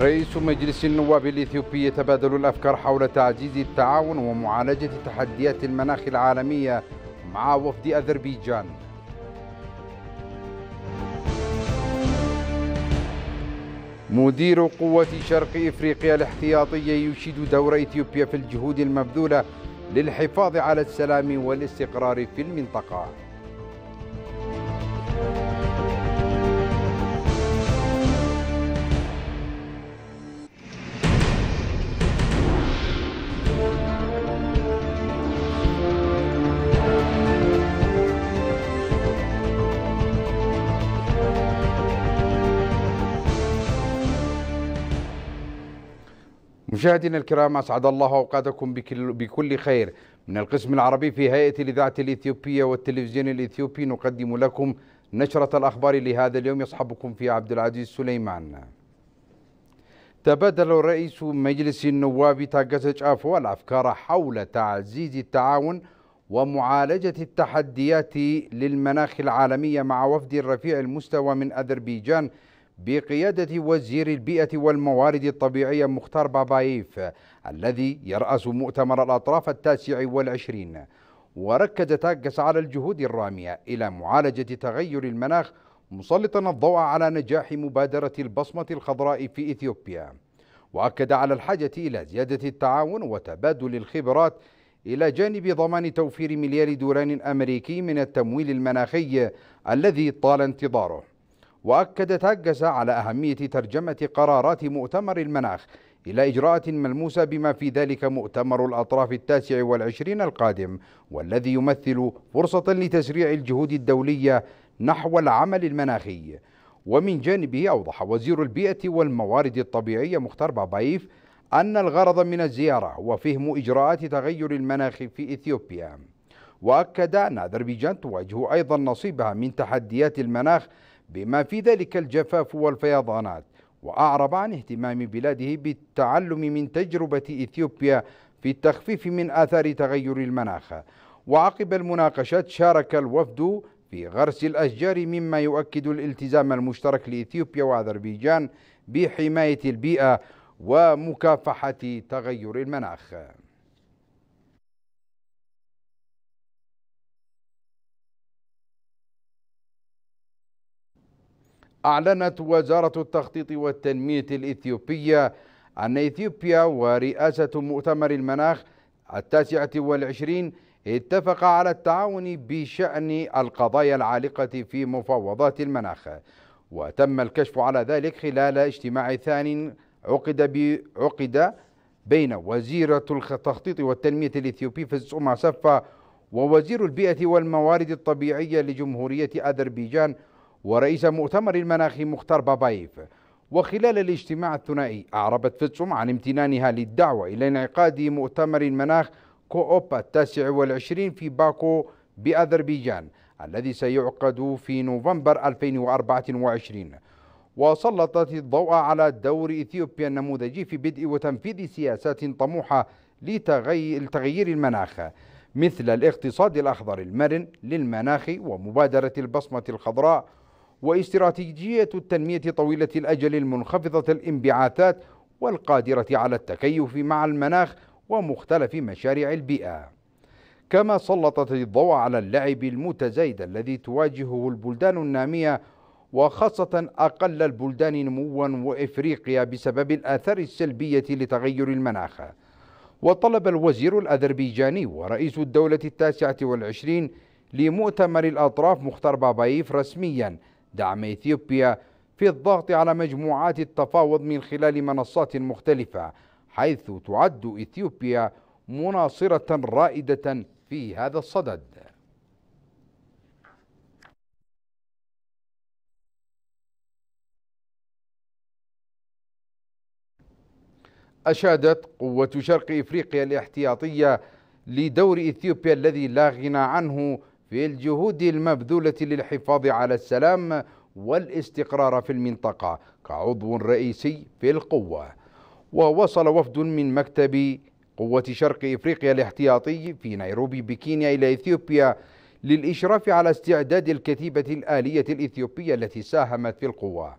رئيس مجلس النواب الإثيوبي يتبادل الأفكار حول تعزيز التعاون ومعالجة تحديات المناخ العالمية مع وفد أذربيجان مدير قوة شرق إفريقيا الاحتياطية يشيد دور إثيوبيا في الجهود المبذولة للحفاظ على السلام والاستقرار في المنطقة مشاهدينا الكرام أسعد الله أوقاتكم بكل بكل خير من القسم العربي في هيئة الإذاعة الإثيوبية والتلفزيون الإثيوبي نقدم لكم نشرة الأخبار لهذا اليوم يصحبكم في عبد العزيز سليمان تبادل رئيس مجلس النواب تاغاس افو الأفكار حول تعزيز التعاون ومعالجة التحديات للمناخ العالمية مع وفد رفيع المستوى من أذربيجان بقيادة وزير البيئة والموارد الطبيعية مختار بابايف الذي يرأس مؤتمر الأطراف التاسع والعشرين وركز تاكس على الجهود الرامية إلى معالجة تغير المناخ مسلطا الضوء على نجاح مبادرة البصمة الخضراء في إثيوبيا وأكد على الحاجة إلى زيادة التعاون وتبادل الخبرات إلى جانب ضمان توفير مليار دولار أمريكي من التمويل المناخي الذي طال انتظاره وأكد هجسة على أهمية ترجمة قرارات مؤتمر المناخ إلى إجراءات ملموسة بما في ذلك مؤتمر الأطراف التاسع والعشرين القادم والذي يمثل فرصة لتسريع الجهود الدولية نحو العمل المناخي ومن جانبه أوضح وزير البيئة والموارد الطبيعية مختار بابايف أن الغرض من الزيارة هو فهم إجراءات تغير المناخ في إثيوبيا وأكد أن أذربيجان تواجه أيضا نصيبها من تحديات المناخ بما في ذلك الجفاف والفيضانات وأعرب عن اهتمام بلاده بالتعلم من تجربة إثيوبيا في التخفيف من آثار تغير المناخ وعقب المناقشات شارك الوفد في غرس الأشجار مما يؤكد الالتزام المشترك لإثيوبيا وأذربيجان بحماية البيئة ومكافحة تغير المناخ أعلنت وزارة التخطيط والتنمية الإثيوبية أن إثيوبيا ورئاسة مؤتمر المناخ التاسعة والعشرين اتفق على التعاون بشأن القضايا العالقة في مفاوضات المناخ وتم الكشف على ذلك خلال اجتماع ثاني عقد بعقد بين وزيرة التخطيط والتنمية الإثيوبي السومة سفا ووزير البيئة والموارد الطبيعية لجمهورية أذربيجان ورئيس مؤتمر المناخ مختار بابايف وخلال الاجتماع الثنائي أعربت فيتسوم عن امتنانها للدعوة إلى انعقاد مؤتمر المناخ كوأوبا التاسع والعشرين في باكو بأذربيجان الذي سيعقد في نوفمبر 2024 وسلطت الضوء على دور إثيوبيا النموذجي في بدء وتنفيذ سياسات طموحة لتغيير المناخ مثل الاقتصاد الأخضر المرن للمناخ ومبادرة البصمة الخضراء واستراتيجية التنمية طويلة الأجل المنخفضة الانبعاثات والقادرة على التكيف مع المناخ ومختلف مشاريع البيئة كما سلطت الضوء على اللعب المتزايد الذي تواجهه البلدان النامية وخاصة أقل البلدان نموا وإفريقيا بسبب الآثار السلبية لتغير المناخ وطلب الوزير الأذربيجاني ورئيس الدولة التاسعة والعشرين لمؤتمر الأطراف مختار بابايف رسمياً دعم إثيوبيا في الضغط على مجموعات التفاوض من خلال منصات مختلفة حيث تعد إثيوبيا مناصرة رائدة في هذا الصدد أشادت قوة شرق إفريقيا الاحتياطية لدور إثيوبيا الذي لا غنى عنه في الجهود المبذولة للحفاظ على السلام والاستقرار في المنطقة كعضو رئيسي في القوة ووصل وفد من مكتب قوة شرق إفريقيا الاحتياطي في نيروبي بكينيا إلى إثيوبيا للإشراف على استعداد الكتيبة الآلية الإثيوبية التي ساهمت في القوة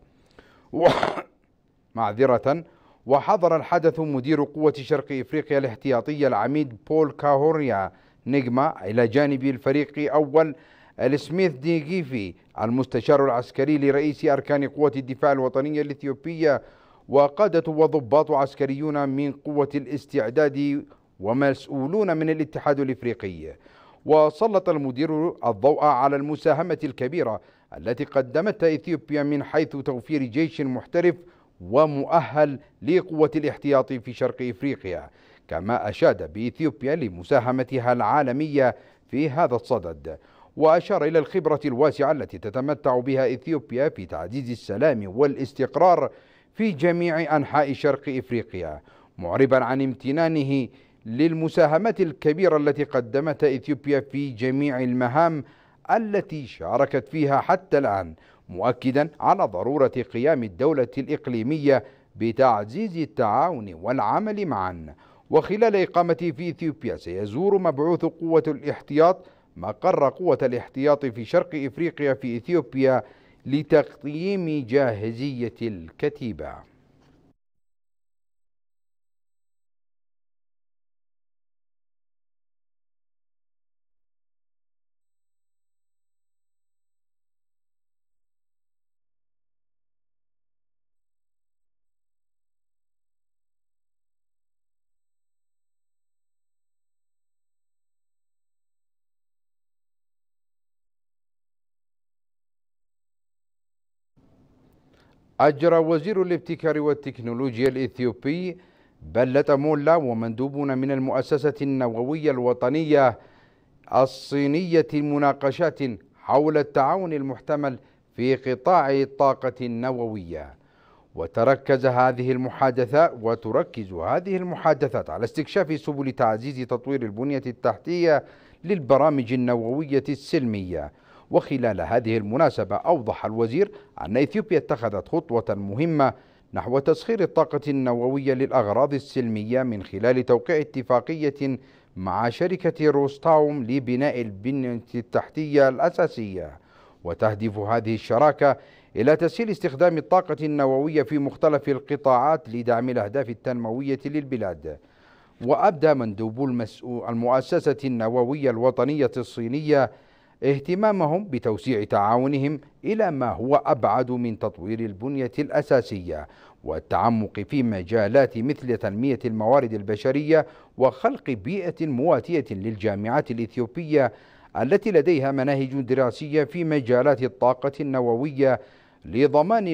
و... معذرة وحضر الحدث مدير قوة شرق إفريقيا الاحتياطية العميد بول كاهوريا نجمة إلى جانب الفريق أول السميث ديغيفي المستشار العسكري لرئيس أركان قوة الدفاع الوطنية الإثيوبية وقادة وضباط عسكريون من قوة الاستعداد ومسؤولون من الاتحاد الإفريقي وسلط المدير الضوء على المساهمة الكبيرة التي قدمتها إثيوبيا من حيث توفير جيش محترف ومؤهل لقوة الاحتياط في شرق إفريقيا كما أشاد بإثيوبيا لمساهمتها العالمية في هذا الصدد وأشار إلى الخبرة الواسعة التي تتمتع بها إثيوبيا في تعزيز السلام والاستقرار في جميع أنحاء شرق إفريقيا معربا عن امتنانه للمساهمات الكبيرة التي قدمتها إثيوبيا في جميع المهام التي شاركت فيها حتى الآن مؤكدا على ضرورة قيام الدولة الإقليمية بتعزيز التعاون والعمل معا وخلال إقامته في إثيوبيا سيزور مبعوث قوة الاحتياط مقر قوة الاحتياط في شرق إفريقيا في إثيوبيا لتقييم جاهزية الكتيبة أجرى وزير الابتكار والتكنولوجيا الإثيوبي بلة مولا ومندوبون من المؤسسة النووية الوطنية الصينية مناقشات حول التعاون المحتمل في قطاع الطاقة النووية وتركز هذه المحادثة وتركز هذه المحادثات على استكشاف سبل تعزيز تطوير البنية التحتية للبرامج النووية السلمية وخلال هذه المناسبة أوضح الوزير أن إثيوبيا اتخذت خطوة مهمة نحو تسخير الطاقة النووية للأغراض السلمية من خلال توقيع اتفاقية مع شركة روستاوم لبناء البنية التحتية الأساسية وتهدف هذه الشراكة إلى تسهيل استخدام الطاقة النووية في مختلف القطاعات لدعم الأهداف التنموية للبلاد وأبدى مندوب المؤسسة النووية الوطنية الصينية اهتمامهم بتوسيع تعاونهم إلى ما هو أبعد من تطوير البنية الأساسية والتعمق في مجالات مثل تنمية الموارد البشرية وخلق بيئة مواتية للجامعات الإثيوبية التي لديها مناهج دراسية في مجالات الطاقة النووية لضمان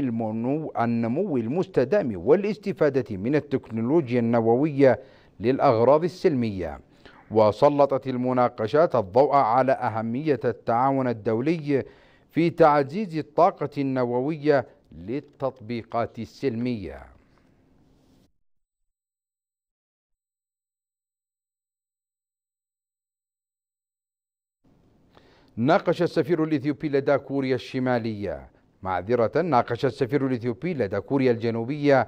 النمو المستدام والاستفادة من التكنولوجيا النووية للأغراض السلمية وسلطت المناقشات الضوء على أهمية التعاون الدولي في تعزيز الطاقة النووية للتطبيقات السلمية ناقش السفير الإثيوبي لدى كوريا الشمالية معذرة ناقش السفير الإثيوبي لدى كوريا الجنوبية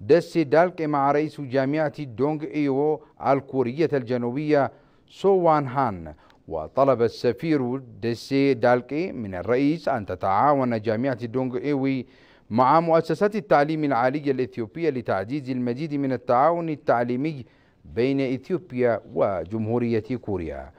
دس دالك مع رئيس جامعة دونغ إيو الكورية الجنوبية سوان هان وطلب السفير دسي دالك من الرئيس أن تتعاون جامعة دونغ إيوي مع مؤسسات التعليم العالي الإثيوبية لتعزيز المزيد من التعاون التعليمي بين إثيوبيا وجمهورية كوريا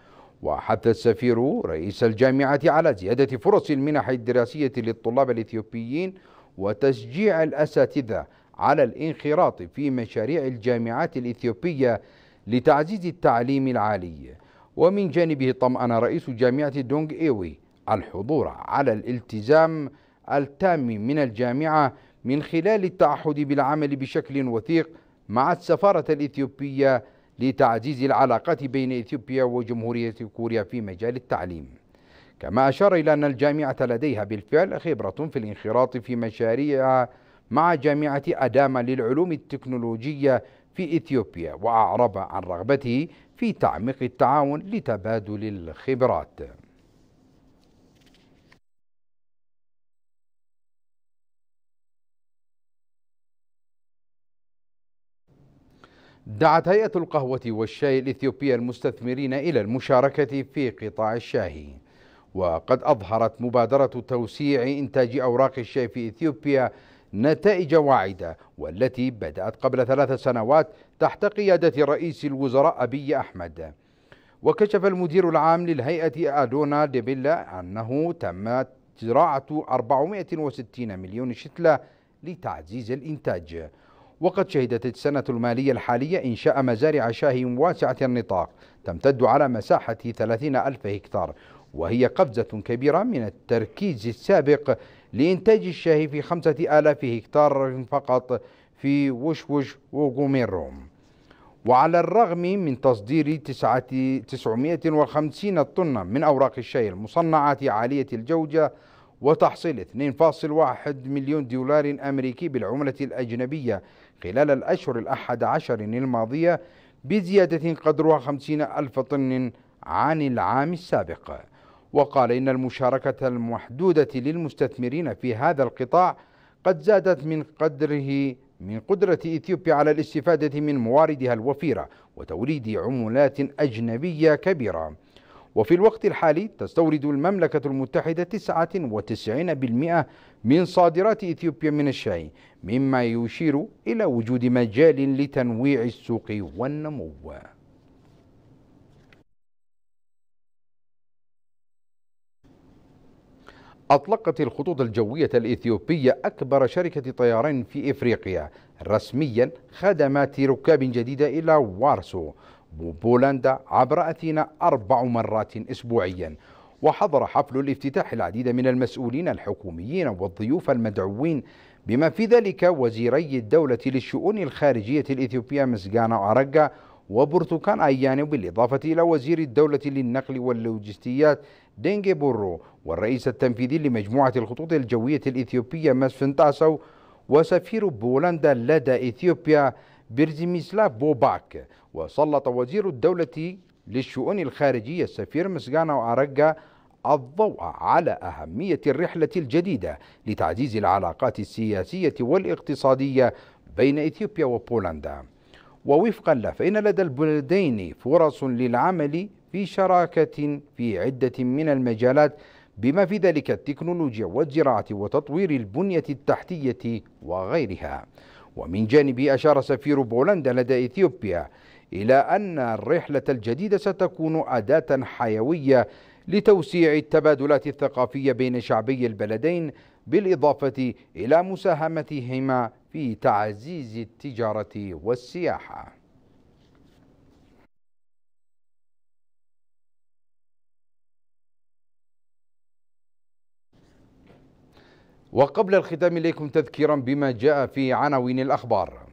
وحث السفير رئيس الجامعة على زيادة فرص المنح الدراسية للطلاب الإثيوبيين وتشجيع الأساتذة على الانخراط في مشاريع الجامعات الإثيوبية لتعزيز التعليم العالي ومن جانبه طمأن رئيس جامعة دونغ إيوي الحضور على الالتزام التام من الجامعة من خلال التعهد بالعمل بشكل وثيق مع السفارة الإثيوبية لتعزيز العلاقات بين إثيوبيا وجمهورية كوريا في مجال التعليم كما أشار إلى أن الجامعة لديها بالفعل خبرة في الانخراط في مشاريع مع جامعة أداما للعلوم التكنولوجية في إثيوبيا وأعرب عن رغبته في تعميق التعاون لتبادل الخبرات دعت هيئة القهوة والشاي الإثيوبية المستثمرين إلى المشاركة في قطاع الشاي وقد أظهرت مبادرة توسيع إنتاج أوراق الشاي في إثيوبيا نتائج واعدة والتي بدأت قبل ثلاث سنوات تحت قيادة رئيس الوزراء أبي أحمد وكشف المدير العام للهيئة أدونا ديبيلا أنه تمت زراعة 460 مليون شتلة لتعزيز الإنتاج وقد شهدت السنة المالية الحالية إنشاء مزارع شاه واسعة النطاق تمتد على مساحة 30 ألف هكتار وهي قفزة كبيرة من التركيز السابق لإنتاج الشاهي في خمسة آلاف هكتار فقط في وشوش وغوميروم وعلى الرغم من تصدير تسعة 950 طنا من أوراق الشاي المصنعة عالية الجودة وتحصيل 2.1 مليون دولار أمريكي بالعملة الأجنبية خلال الأشهر الأحد عشر الماضية بزيادة قدرها خمسين ألف طن عن العام السابق وقال إن المشاركة المحدودة للمستثمرين في هذا القطاع قد زادت من قدره من قدرة إثيوبيا على الاستفادة من مواردها الوفيرة وتوريد عملات أجنبية كبيرة وفي الوقت الحالي تستورد المملكة المتحدة 99% من صادرات إثيوبيا من الشاي مما يشير إلى وجود مجال لتنويع السوق والنمو أطلقت الخطوط الجوية الإثيوبية أكبر شركة طيران في إفريقيا رسميا خدمات ركاب جديدة إلى وارسو وبولندا عبر أثينا أربع مرات أسبوعيا وحضر حفل الافتتاح العديد من المسؤولين الحكوميين والضيوف المدعوين بما في ذلك وزيري الدولة للشؤون الخارجية الإثيوبية مسجانا أرقا وبرتوكان أياني بالإضافة إلى وزير الدولة للنقل واللوجستيات دينجي بورو والرئيس التنفيذي لمجموعة الخطوط الجوية الإثيوبية ماسفنتاسو وسفير بولندا لدى إثيوبيا بيرزيميسلا بوباك وسلط وزير الدولة للشؤون الخارجية السفير مسجانا أرجا الضوء على أهمية الرحلة الجديدة لتعزيز العلاقات السياسية والاقتصادية بين إثيوبيا وبولندا ووفقا له فإن لدى البلدين فرص للعمل في شراكة في عدة من المجالات بما في ذلك التكنولوجيا والزراعة وتطوير البنية التحتية وغيرها ومن جانبه أشار سفير بولندا لدى إثيوبيا إلى أن الرحلة الجديدة ستكون أداة حيوية لتوسيع التبادلات الثقافية بين شعبي البلدين بالإضافة إلى مساهمتهما في تعزيز التجارة والسياحة وقبل الختام إليكم تذكيرا بما جاء في عناوين الأخبار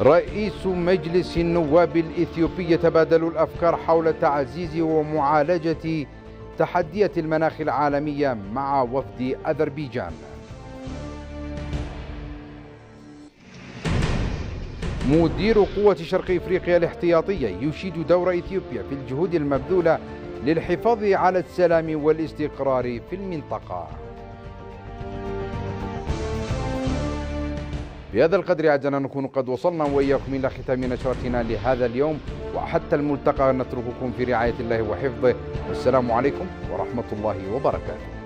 رئيس مجلس النواب الإثيوبي يتبادل الأفكار حول تعزيز ومعالجة تحديات المناخ العالمية مع وفد أذربيجان مدير قوة شرق إفريقيا الاحتياطية يشيد دور إثيوبيا في الجهود المبذولة للحفاظ على السلام والاستقرار في المنطقة بهذا القدر أعزائنا نكون قد وصلنا وإياكم إلى ختام نشرتنا لهذا اليوم وحتى الملتقى نترككم في رعاية الله وحفظه والسلام عليكم ورحمة الله وبركاته